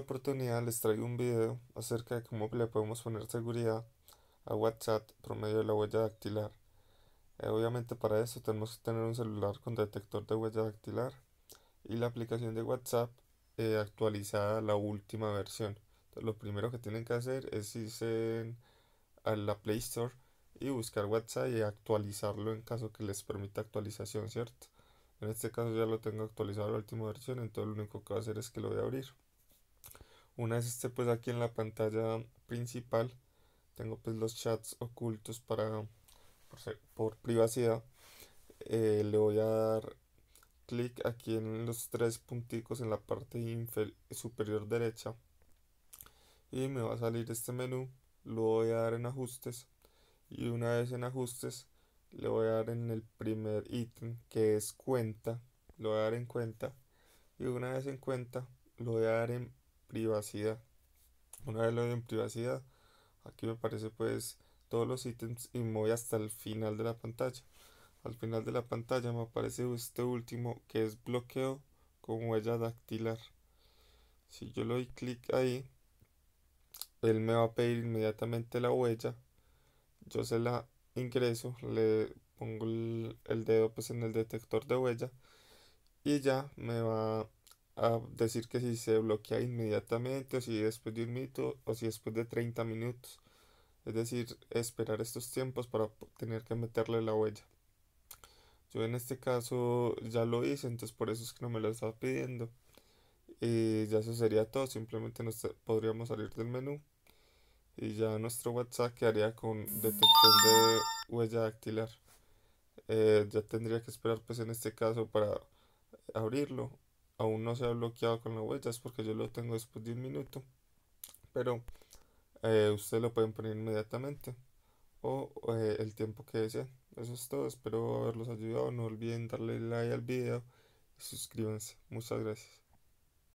oportunidad les traigo un video acerca de cómo le podemos poner seguridad a WhatsApp por medio de la huella dactilar. Eh, obviamente para eso tenemos que tener un celular con detector de huella dactilar y la aplicación de WhatsApp eh, actualizada a la última versión. lo primero que tienen que hacer es irse a la Play Store y buscar WhatsApp y actualizarlo en caso que les permita actualización, ¿cierto? En este caso ya lo tengo actualizado a la última versión, entonces lo único que voy a hacer es que lo voy a abrir. Una vez esté pues aquí en la pantalla principal, tengo pues los chats ocultos para por, privacidad. Eh, le voy a dar clic aquí en los tres punticos en la parte superior derecha y me va a salir este menú lo voy a dar en ajustes y una vez en ajustes le voy a dar en el primer ítem que es cuenta lo voy a dar en cuenta y una vez en cuenta lo voy a dar en privacidad. Una vez lo en privacidad, aquí me aparece pues todos los ítems y me voy hasta el final de la pantalla. Al final de la pantalla me aparece este último que es bloqueo con huella dactilar. Si yo le doy clic ahí, él me va a pedir inmediatamente la huella. Yo se la ingreso, le pongo el, dedo pues en el detector de huella y ya me va a decir que si se bloquea inmediatamente, o si después de un minuto, o si después de 30 minutos. Es decir, esperar estos tiempos para tener que meterle la huella. Yo en este caso ya lo hice, entonces por eso es que no me lo estaba pidiendo. Y ya eso sería todo, simplemente podríamos salir del menú. Y ya nuestro WhatsApp quedaría con detección de huella dactilar. Eh, ya tendría que esperar pues en este caso para abrirlo aún no se ha bloqueado con las huellas porque yo lo tengo después de un minuto pero eh, ustedes lo pueden poner inmediatamente o eh, el tiempo que deseen eso es todo espero haberlos ayudado no olviden darle like al video y suscríbanse muchas gracias